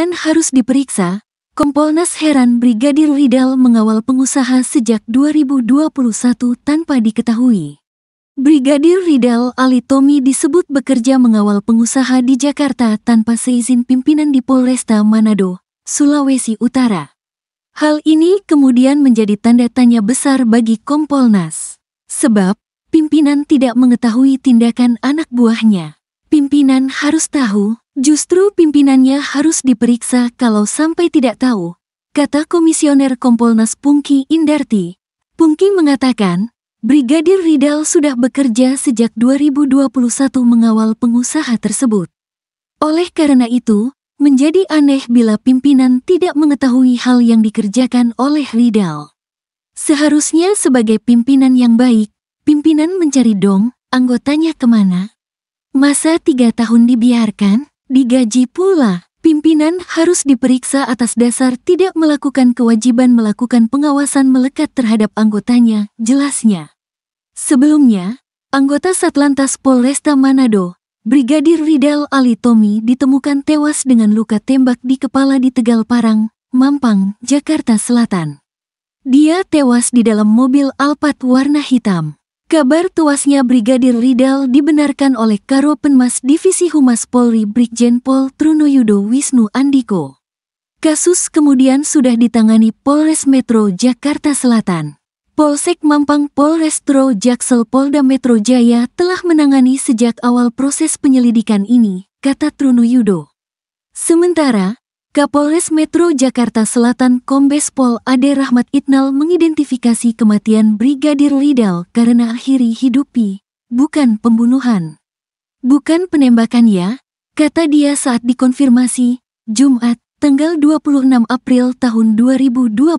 Kemungkinan harus diperiksa, Kompolnas heran Brigadir Ridal mengawal pengusaha sejak 2021 tanpa diketahui. Brigadir Ridal Ali Tommy disebut bekerja mengawal pengusaha di Jakarta tanpa seizin pimpinan di Polresta Manado, Sulawesi Utara. Hal ini kemudian menjadi tanda tanya besar bagi Kompolnas. Sebab, pimpinan tidak mengetahui tindakan anak buahnya. Pimpinan harus tahu Justru pimpinannya harus diperiksa kalau sampai tidak tahu, kata Komisioner Kompolnas Pungki Indarti. Pungki mengatakan, Brigadir Ridal sudah bekerja sejak 2021 mengawal pengusaha tersebut. Oleh karena itu, menjadi aneh bila pimpinan tidak mengetahui hal yang dikerjakan oleh Ridal. Seharusnya sebagai pimpinan yang baik, pimpinan mencari dong anggotanya kemana? Masa tiga tahun dibiarkan? Digaji pula, pimpinan harus diperiksa atas dasar tidak melakukan kewajiban melakukan pengawasan melekat terhadap anggotanya, jelasnya. Sebelumnya, anggota Satlantas Polresta Manado, Brigadir Ridal Ali Tommy ditemukan tewas dengan luka tembak di kepala di Tegal Parang, Mampang, Jakarta Selatan. Dia tewas di dalam mobil Alphard warna hitam. Kabar tuasnya Brigadir Ridal dibenarkan oleh Karo Penmas Divisi Humas Polri Brigjen Pol Yudo Wisnu Andiko. Kasus kemudian sudah ditangani Polres Metro Jakarta Selatan. Polsek Mampang Polres Tro Jaksel Polda Metro Jaya telah menangani sejak awal proses penyelidikan ini, kata Truno Yudo. Sementara, Kapolres Metro Jakarta Selatan Kombes Pol Ade Rahmat Itnal mengidentifikasi kematian Brigadir Lidal karena akhiri hidupi, bukan pembunuhan. Bukan penembakan ya, kata dia saat dikonfirmasi, Jumat, tanggal 26 April tahun 2024.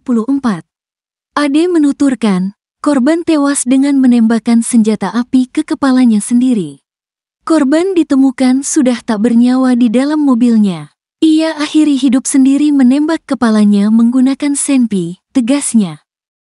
Ade menuturkan, korban tewas dengan menembakkan senjata api ke kepalanya sendiri. Korban ditemukan sudah tak bernyawa di dalam mobilnya. Ia akhiri hidup sendiri menembak kepalanya menggunakan senpi, tegasnya.